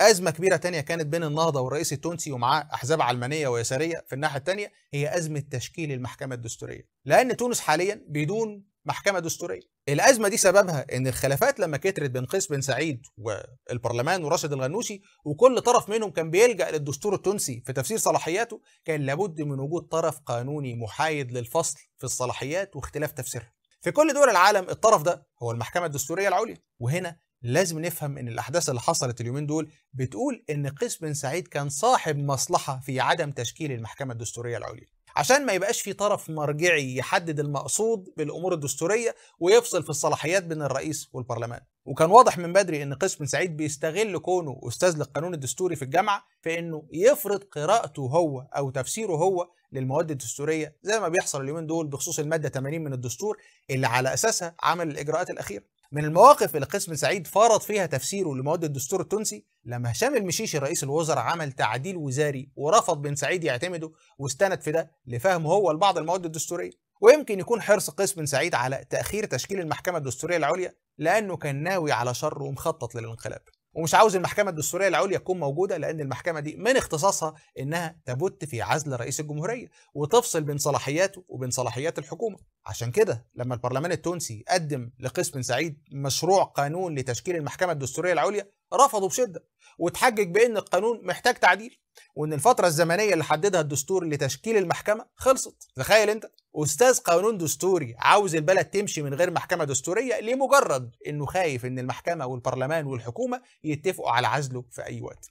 أزمة كبيرة تانية كانت بين النهضة والرئيس التونسي ومعاه أحزاب علمانية ويسارية في الناحية التانية هي أزمة تشكيل المحكمة الدستورية لأن تونس حاليا بدون محكمة دستورية الأزمة دي سببها إن الخلافات لما كترت بين قيس بن سعيد والبرلمان وراشد الغنوشي وكل طرف منهم كان بيلجأ للدستور التونسي في تفسير صلاحياته كان لابد من وجود طرف قانوني محايد للفصل في الصلاحيات واختلاف تفسيرها في كل دول العالم الطرف ده هو المحكمة الدستورية العليا وهنا لازم نفهم ان الاحداث اللي حصلت اليومين دول بتقول ان قيس بن سعيد كان صاحب مصلحه في عدم تشكيل المحكمه الدستوريه العليا عشان ما يبقاش في طرف مرجعي يحدد المقصود بالامور الدستوريه ويفصل في الصلاحيات بين الرئيس والبرلمان وكان واضح من بدري ان قيس بن سعيد بيستغل كونه استاذ للقانون الدستوري في الجامعه في انه يفرض قراءته هو او تفسيره هو للمواد الدستوريه زي ما بيحصل اليومين دول بخصوص الماده 80 من الدستور اللي على اساسها عمل الاجراءات الاخيره من المواقف اللي قسم سعيد فرض فيها تفسيره لمواد الدستور التونسي لما هشام المشيشي رئيس الوزراء عمل تعديل وزاري ورفض بن سعيد يعتمده واستند في ده لفهمه هو لبعض المواد الدستوريه ويمكن يكون حرص قسم بن سعيد على تاخير تشكيل المحكمه الدستوريه العليا لانه كان ناوي على شر ومخطط للانقلاب ومش عاوز المحكمة الدستورية العليا تكون موجودة لأن المحكمة دي من اختصاصها إنها تبت في عزل رئيس الجمهورية وتفصل بين صلاحياته وبين صلاحيات الحكومة عشان كده لما البرلمان التونسي قدم لقسم سعيد مشروع قانون لتشكيل المحكمة الدستورية العليا رفضوا بشده وتحجج بان القانون محتاج تعديل وان الفتره الزمنيه اللي حددها الدستور لتشكيل المحكمه خلصت تخيل انت استاذ قانون دستوري عاوز البلد تمشي من غير محكمه دستوريه لمجرد انه خايف ان المحكمه والبرلمان والحكومه يتفقوا على عزله في اي وقت